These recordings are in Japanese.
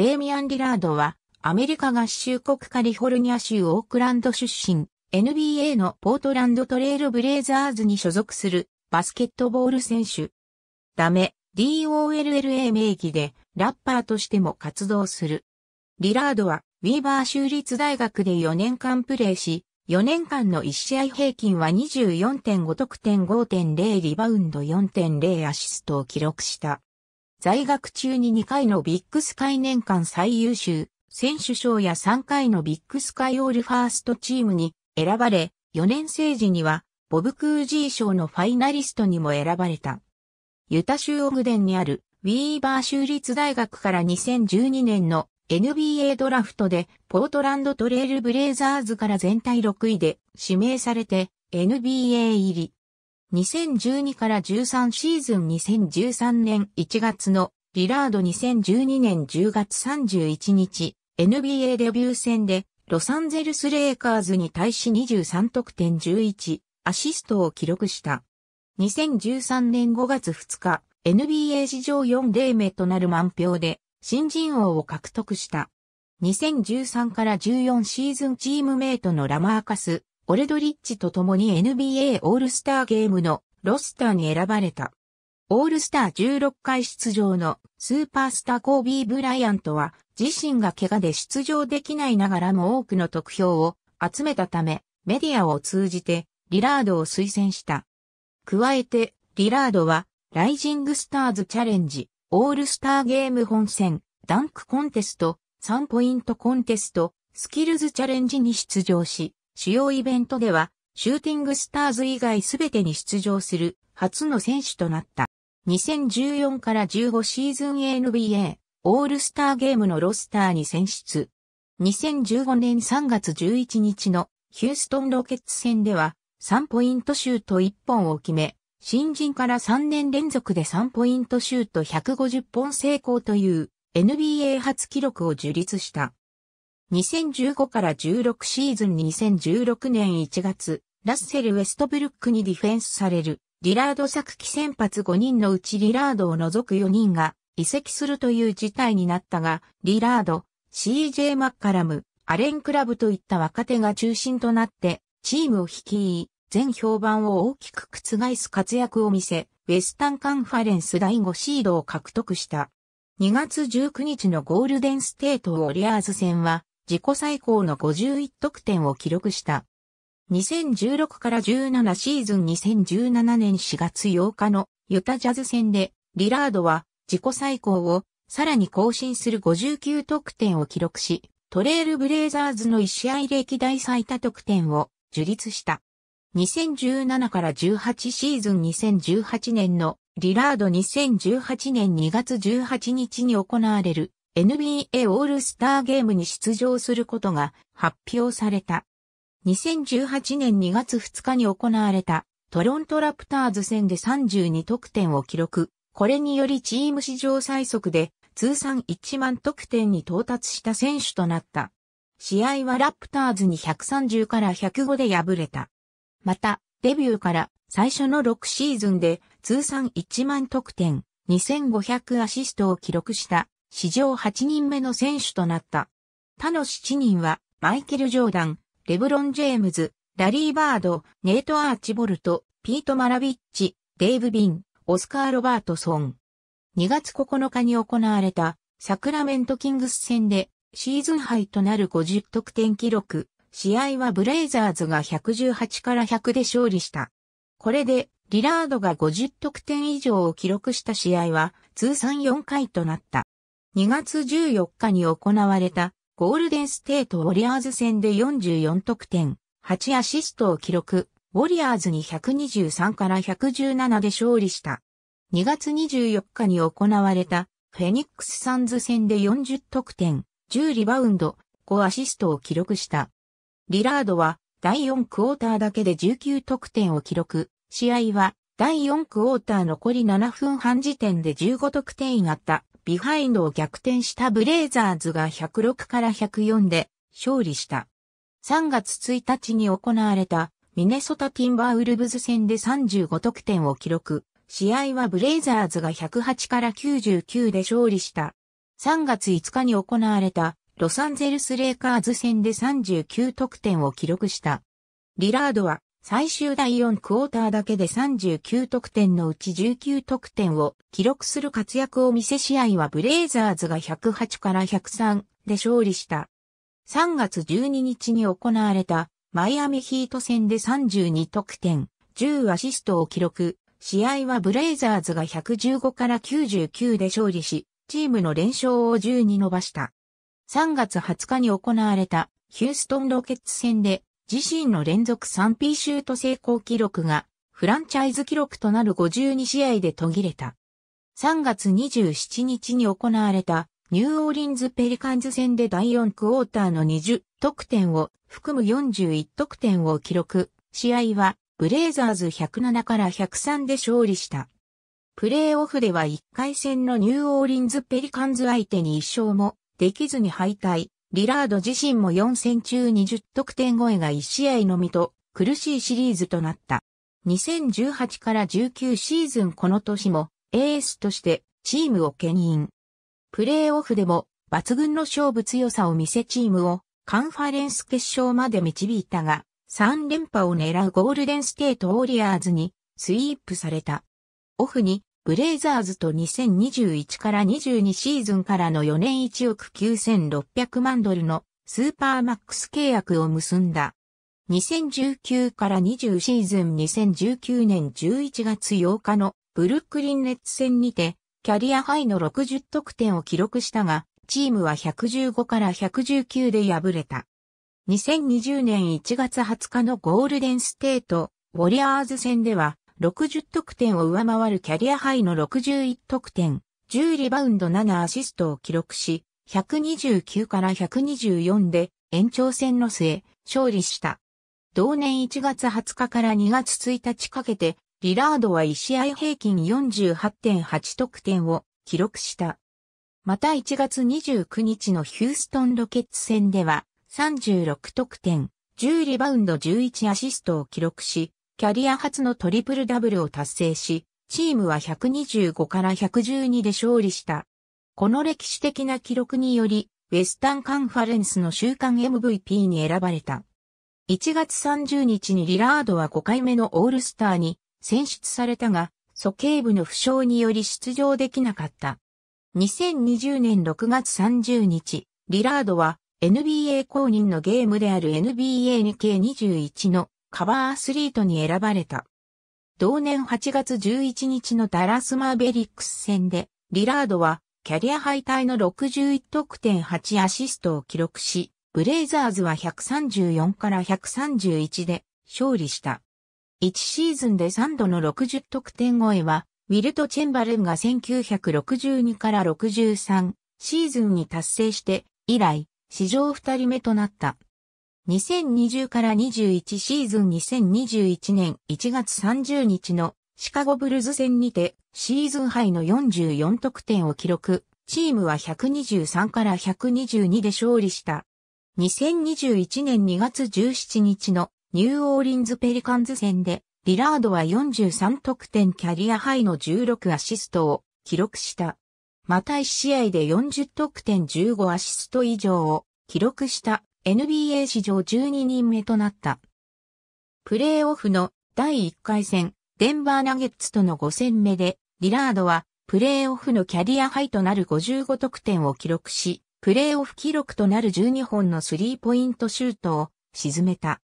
デイミアン・リラードは、アメリカ合衆国カリフォルニア州オークランド出身、NBA のポートランドトレイルブレイザーズに所属するバスケットボール選手。ダメ、DOLLA 名義でラッパーとしても活動する。リラードは、ウィーバー州立大学で4年間プレーし、4年間の1試合平均は24.5得点5.0リバウンド4.0アシストを記録した。在学中に2回のビッグスカイ年間最優秀、選手賞や3回のビッグスカイオールファーストチームに選ばれ、4年生時にはボブ・クージー賞のファイナリストにも選ばれた。ユタ州オグデンにあるウィーバー州立大学から2012年の NBA ドラフトでポートランドトレールブレイザーズから全体6位で指名されて NBA 入り。2012から13シーズン2013年1月のリラード2012年10月31日 NBA デビュー戦でロサンゼルスレイカーズに対し23得点11アシストを記録した。2013年5月2日 NBA 史上4例目となる満票で新人王を獲得した。2013から14シーズンチームメイトのラマーカス、オルドリッチと共に NBA オールスターゲームのロスターに選ばれた。オールスター16回出場のスーパースターコービー・ブライアントは自身が怪我で出場できないながらも多くの得票を集めたためメディアを通じてリラードを推薦した。加えてリラードはライジングスターズチャレンジオールスターゲーム本戦ダンクコンテスト3ポイントコンテストスキルズチャレンジに出場し、主要イベントでは、シューティングスターズ以外すべてに出場する初の選手となった。2014から15シーズン NBA オールスターゲームのロスターに選出。2015年3月11日のヒューストンロケッツ戦では3ポイントシュート1本を決め、新人から3年連続で3ポイントシュート150本成功という NBA 初記録を樹立した。2015から16シーズン2016年1月、ラッセル・ウェストブルックにディフェンスされる、リラード作機先発5人のうちリラードを除く4人が移籍するという事態になったが、リラード、CJ マッカラム、アレンクラブといった若手が中心となって、チームを率い、全評判を大きく覆す活躍を見せ、ウェスタンカンファレンス第5シードを獲得した。2月19日のゴールデンステートウォリアーズ戦は、自己最高の51得点を記録した。2016から17シーズン2017年4月8日のユタジャズ戦でリラードは自己最高をさらに更新する59得点を記録し、トレールブレイザーズの1試合歴代最多得点を樹立した。2017から18シーズン2018年のリラード2018年2月18日に行われる NBA オールスターゲームに出場することが発表された。2018年2月2日に行われたトロントラプターズ戦で32得点を記録。これによりチーム史上最速で通算1万得点に到達した選手となった。試合はラプターズに130から105で敗れた。また、デビューから最初の6シーズンで通算1万得点、2500アシストを記録した史上8人目の選手となった。他の7人は、マイケル・ジョーダン、レブロン・ジェームズ、ラリー・バード、ネイト・アーチボルト、ピート・マラビッチ、デイブ・ビン、オスカー・ロバートソン。2月9日に行われたサクラメント・キングス戦でシーズンハイとなる50得点記録。試合はブレイザーズが118から100で勝利した。これでリラードが50得点以上を記録した試合は通算4回となった。2月14日に行われたゴールデンステートウォリアーズ戦で44得点、8アシストを記録、ウォリアーズに123から117で勝利した。2月24日に行われたフェニックスサンズ戦で40得点、10リバウンド、5アシストを記録した。リラードは第4クォーターだけで19得点を記録。試合は第4クォーター残り7分半時点で15得点あった。ビハインドを逆転したブレイザーズが106から104で勝利した。3月1日に行われたミネソタティンバーウルブズ戦で35得点を記録。試合はブレイザーズが108から99で勝利した。3月5日に行われたロサンゼルスレイカーズ戦で39得点を記録した。リラードは最終第4クォーターだけで39得点のうち19得点を記録する活躍を見せ試合はブレイザーズが108から103で勝利した。3月12日に行われたマイアミヒート戦で32得点、10アシストを記録。試合はブレイザーズが115から99で勝利し、チームの連勝を10に伸ばした。3月20日に行われたヒューストンロケッツ戦で自身の連続 3P シュート成功記録がフランチャイズ記録となる52試合で途切れた。3月27日に行われたニューオーリンズペリカンズ戦で第4クォーターの20得点を含む41得点を記録。試合はブレイザーズ107から103で勝利した。プレーオフでは1回戦のニューオーリンズペリカンズ相手に一勝もできずに敗退。リラード自身も4戦中20得点超えが1試合のみと苦しいシリーズとなった。2018から19シーズンこの年もエースとしてチームを牽引。プレーオフでも抜群の勝負強さを見せチームをカンファレンス決勝まで導いたが3連覇を狙うゴールデンステートウォリアーズにスイープされた。オフにブレイザーズと2021から22シーズンからの4年1億9600万ドルのスーパーマックス契約を結んだ。2019から20シーズン2019年11月8日のブルックリンネッツ戦にてキャリアハイの60得点を記録したが、チームは115から119で敗れた。2020年1月20日のゴールデンステート、ウォリアーズ戦では、60得点を上回るキャリアハイの61得点、10リバウンド7アシストを記録し、129から124で延長戦の末、勝利した。同年1月20日から2月1日かけて、リラードは1試合平均48.8得点を記録した。また1月29日のヒューストンロケッツ戦では36得点、10リバウンド11アシストを記録し、キャリア初のトリプルダブルを達成し、チームは125から112で勝利した。この歴史的な記録により、ウェスタンカンファレンスの週間 MVP に選ばれた。1月30日にリラードは5回目のオールスターに選出されたが、素刑部の負傷により出場できなかった。2020年6月30日、リラードは NBA 公認のゲームである NBA 2K21 のカバーアスリートに選ばれた。同年8月11日のダラスマーベリックス戦で、リラードはキャリア敗退の61得点8アシストを記録し、ブレイザーズは134から131で勝利した。1シーズンで3度の60得点超えは、ウィルト・チェンバレンが1962から63シーズンに達成して以来、史上2人目となった。2020から21シーズン2021年1月30日のシカゴブルズ戦にてシーズンハイの44得点を記録。チームは123から122で勝利した。2021年2月17日のニューオーリンズペリカンズ戦でリラードは43得点キャリアハイの16アシストを記録した。また1試合で40得点15アシスト以上を記録した NBA 史上12人目となった。プレーオフの第1回戦、デンバーナゲッツとの5戦目で、リラードはプレーオフのキャリアハイとなる55得点を記録し、プレーオフ記録となる12本のスリーポイントシュートを沈めた。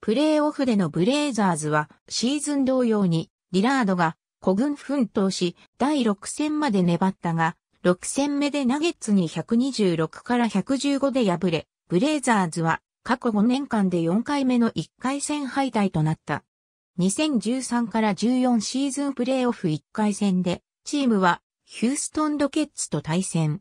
プレーオフでのブレイザーズはシーズン同様にリラードが古軍奮闘し第6戦まで粘ったが6戦目でナゲッツに126から115で敗れブレイザーズは過去5年間で4回目の1回戦敗退となった。2013から14シーズンプレイオフ1回戦で、チームはヒューストンロケッツと対戦。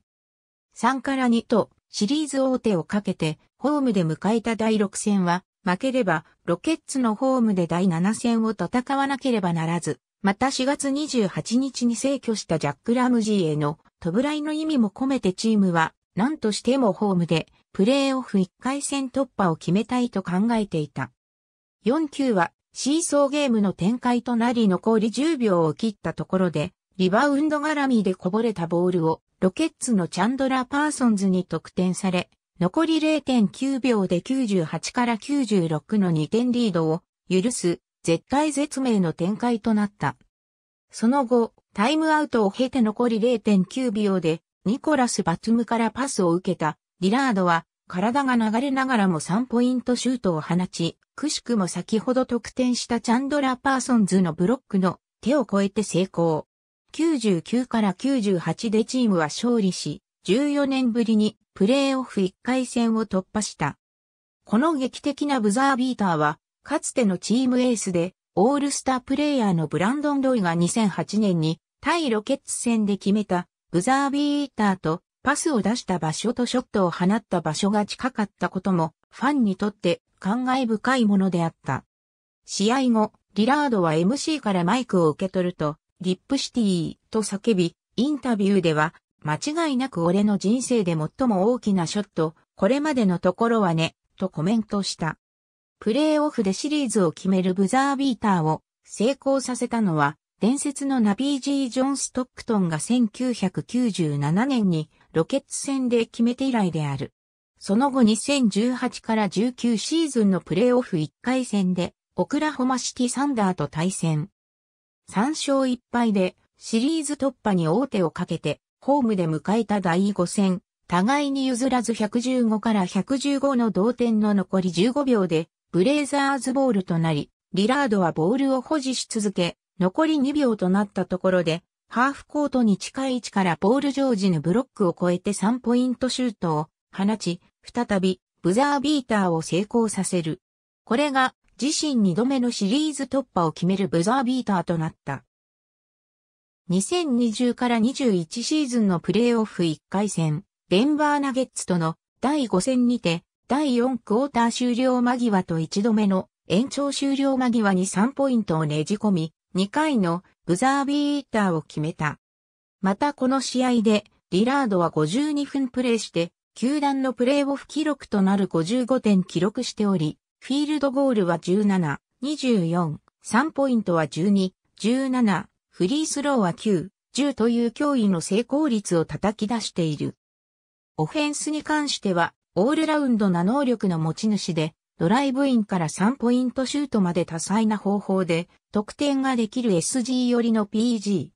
3から2とシリーズ大手をかけてホームで迎えた第6戦は、負ければロケッツのホームで第7戦を戦わなければならず、また4月28日に逝去したジャック・ラムジーへのラいの意味も込めてチームは何としてもホームでプレーオフ1回戦突破を決めたいと考えていた。4球はシーソーゲームの展開となり残り10秒を切ったところで、リバウンド絡みでこぼれたボールをロケッツのチャンドラ・パーソンズに得点され、残り0.9秒で98から96の2点リードを許す絶体絶命の展開となった。その後、タイムアウトを経て残り0.9秒でニコラス・バトゥムからパスを受けたリラードは体が流れながらも3ポイントシュートを放ち、くしくも先ほど得点したチャンドラ・パーソンズのブロックの手を越えて成功。99から98でチームは勝利し、14年ぶりにプレーオフ1回戦を突破した。この劇的なブザービーターは、かつてのチームエースで、オールスタープレイヤーのブランドン・ロイが2008年に対ロケッツ戦で決めたブザービーターとパスを出した場所とショットを放った場所が近かったことも、ファンにとって感慨深いものであった。試合後、リラードは MC からマイクを受け取ると、リップシティと叫び、インタビューでは、間違いなく俺の人生で最も大きなショット、これまでのところはね、とコメントした。プレーオフでシリーズを決めるブザービーターを成功させたのは、伝説のナビージー・ジョン・ストックトンが1997年にロケッツ戦で決めて以来である。その後2018から19シーズンのプレーオフ1回戦で、オクラホマシティサンダーと対戦。3勝1敗で、シリーズ突破に王手をかけて、ホームで迎えた第5戦、互いに譲らず115から115の同点の残り15秒で、ブレイザーズボールとなり、リラードはボールを保持し続け、残り2秒となったところで、ハーフコートに近い位置からポール・ジョージのブロックを超えて3ポイントシュートを放ち、再びブザービーターを成功させる。これが自身2度目のシリーズ突破を決めるブザービーターとなった。2020から21シーズンのプレーオフ1回戦、デンバーナゲッツとの第5戦にて、第4クォーター終了間際と1度目の延長終了間際に3ポイントをねじ込み、2回のブザービーイーターを決めた。またこの試合で、リラードは52分プレーして、球団のプレーオフ記録となる55点記録しており、フィールドゴールは17、24、3ポイントは12、17、フリースローは9、10という脅威の成功率を叩き出している。オフェンスに関しては、オールラウンドな能力の持ち主で、ドライブインから3ポイントシュートまで多彩な方法で得点ができる SG 寄りの PG。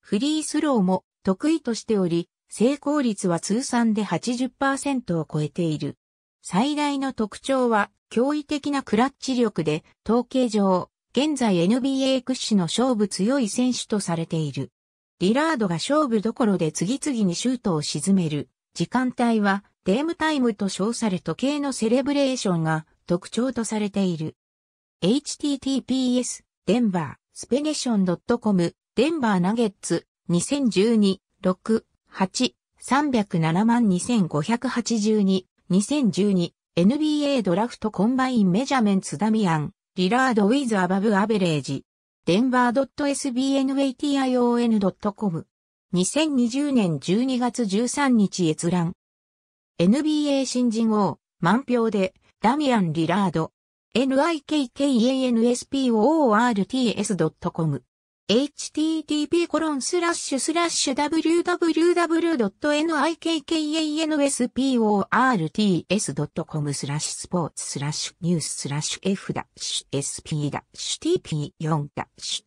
フリースローも得意としており、成功率は通算で80%を超えている。最大の特徴は驚異的なクラッチ力で、統計上、現在 NBA 屈指の勝負強い選手とされている。リラードが勝負どころで次々にシュートを沈める。時間帯は、デームタイムと称され時計のセレブレーションが特徴とされている。https デンバースペネション .com デンバーナゲッツ2012 6 8 307万2582 2012 NBA ドラフトコンバインメジャメンツダミアンリラードウィズアバブアベレージデンバー .sbnation.com 2020年12月13日閲覧 NBA 新人王満票でダミアン・リラード。nikkanspoorts.com http www.nikkanspoorts.com スラッシュスポーツスラッシュニューススラッシュ f sp tp4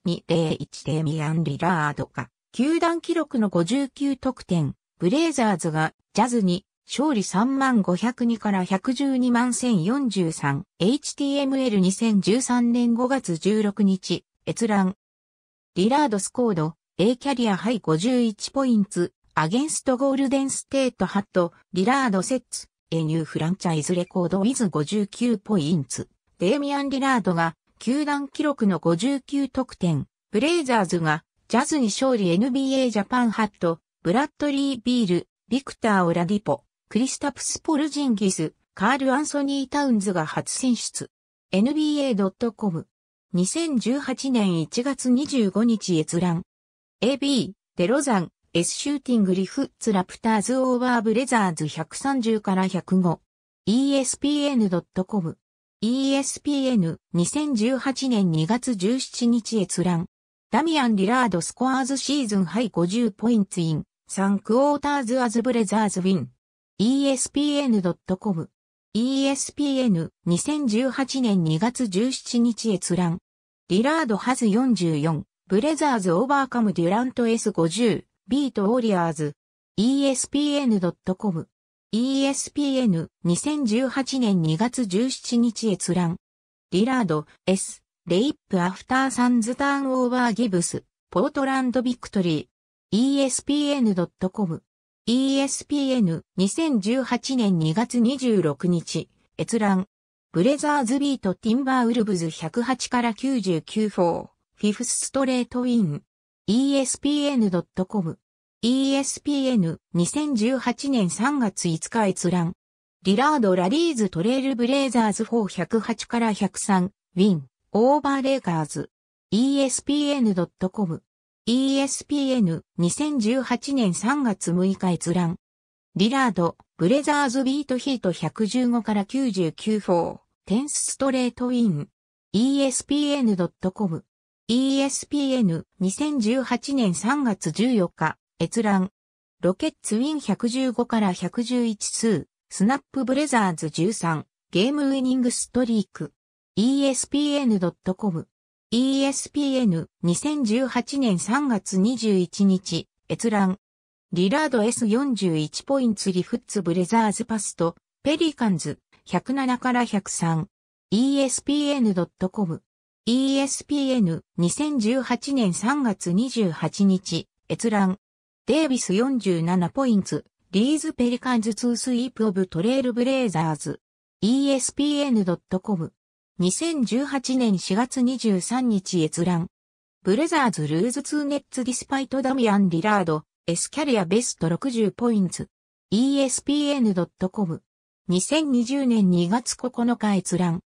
201デミアン・リラードが球団記録の59得点、ブレイザーズがジャズに勝利3万502から112万 1043HTML2013 年5月16日、閲覧。リラードスコード、A キャリアハイ51ポイント、アゲンストゴールデンステートハット、リラードセッツ、A ニューフランチャイズレコードウィズ59ポイント。デイミアン・リラードが、球団記録の59得点、ブレイザーズが、ジャズに勝利 NBA ジャパンハット、ブラッドリー・ビール、ビクター・オラディポ、クリスタプス・ポルジンギス、カール・アンソニー・タウンズが初選出。NBA.com。2018年1月25日閲覧。AB、デロザン、S シューティング・リフッツ・ラプターズ・オーバー・ブレザーズ130から105。ESPN.com。ESPN、2018年2月17日閲覧。ダミアン・リラード・スコアーズシーズンハイ50ポイントイン、3クォーターズ・アズ・ブレザーズ・ウィン。ESPN.com ESPN 2018年2月17日閲覧リラードハズ44ブレザーズオーバーカムデュラント S50 ビートウォリアーズ ESPN.com ESPN 2018年2月17日閲覧リラード S レイップアフターサンズターンオーバーギブスポートランドビクトリー ESPN.com ESPN2018 年2月26日、閲覧。ブレザーズビートティンバーウルブズ108から99フォー、フィフスストレートウィン。ESPN.com。ESPN2018 年3月5日閲覧。リラードラリーズトレイルブレイザーズ408から103、ウィン、オーバーレイカーズ。ESPN.com。ESPN 2018年3月6日閲覧。リラード、ブレザーズビートヒート115から99フォー、テンスストレートウィン。ESPN.com。ESPN 2018年3月14日、閲覧。ロケッツウィン115から111数、スナップブレザーズ13、ゲームウィニングストリーク。ESPN.com。ESPN 2018年3月21日、閲覧。リラード S41 ポインツリフッツブレザーズパスとペリカンズ107から103。ESPN.com ESPN 2018年3月28日、閲覧。デイビス47ポインツ、リーズペリカンズ2スイープオブトレイルブレザーズ。ESPN.com 2018年4月23日閲覧。ブレザーズ・ルーズ・ツーネッツ・ディスパイト・ダミアン・リラード、エスキャリアベスト60ポイント。ESPN.com。2020年2月9日閲覧。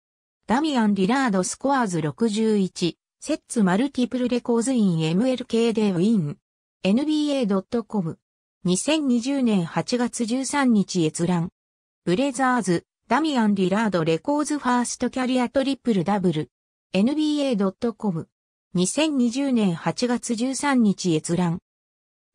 ダミアン・リラードスコアーズ61、セッツマルティプルレコーズイン MLK でウィン。NBA.com。2020年8月13日閲覧。ブレザーズ、ダミアン・リラード・レコーズ・ファースト・キャリア・トリプル・ダブル。NBA.com。2020年8月13日閲覧。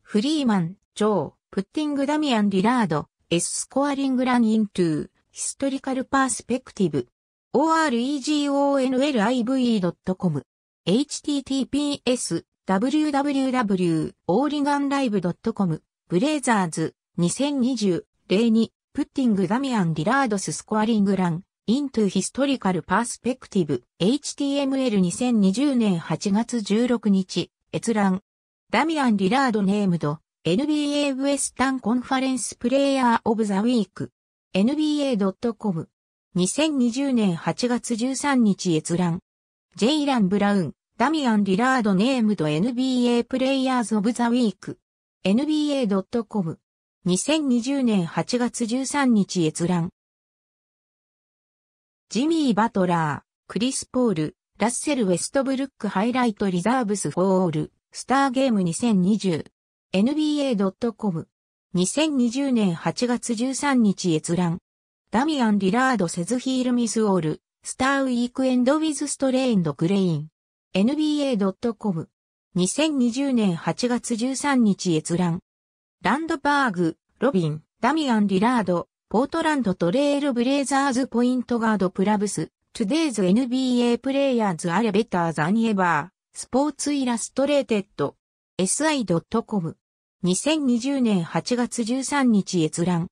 フリーマン、ジョー、プッティング・ダミアン・リラード、エスコアリング・ラン・イン・トゥー、ヒストリカル・パースペクティブ。oregonlive.com。https www.origanlive.com。ブレイザーズ2020-02プッティング・ダミアン・ディラードス・スコアリング・ラン、イントゥ・ヒストリカル・パースペクティブ、HTML 2020年8月16日閲覧ダミアン・リラード・ネームド NBA ウエスタン・コンファレンス・プレイヤー・オブ・ザ・ウィーク NBA.com 2020年8月13日閲覧ジェイラン・ブラウンダミアン・リラード・ネームド NBA プレイヤーズ・オブ・ザ・ウィーク NBA.com 2020年8月13日閲覧。ジミー・バトラー、クリス・ポール、ラッセル・ウェストブルックハイライトリザーブス・フォー・オール、スターゲーム2020、NBA.com。2020年8月13日閲覧。ダミアン・リラード・セズ・ヒール・ミス・オール、スター・ウィーク・エンド・ウィズ・ストレインド・グレイン。NBA.com。2020年8月13日閲覧。ランドバーグ、ロビン、ダミアン・リラード、ポートランドトレールブレイザーズポイントガードプラブス、トゥデイズ NBA プレイヤーズアレベターザニエバー、スポーツイラストレーテッド、si.com。2020年8月13日閲覧。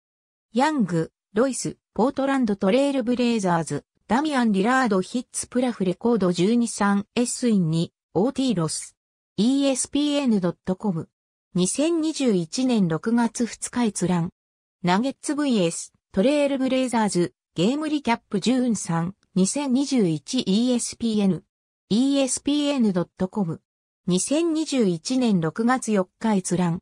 ヤング、ロイス、ポートランドトレイルブレイザーズ、ダミアン・リラードヒッツプラフレコード123 s イン2 OT ロス。espn.com 2021年6月2日閲覧。ナゲッツ VS トレールブレイザーズゲームリキャップジューンさん 2021ESPN ESPN.com 2021年6月4日閲覧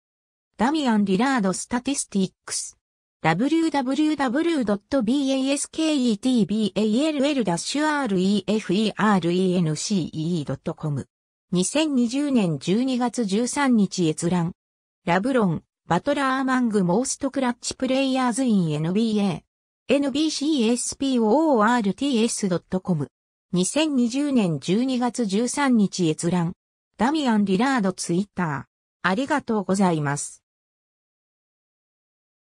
ダミアン・リラード・スタティスティックス www.basketball-reference.com 2020年12月13日閲覧。ラブロン、バトラーマングモーストクラッチプレイヤーズイン NBA。nbcsports.com。2020年12月13日閲覧。ダミアン・リラードツイッター。ありがとうございます。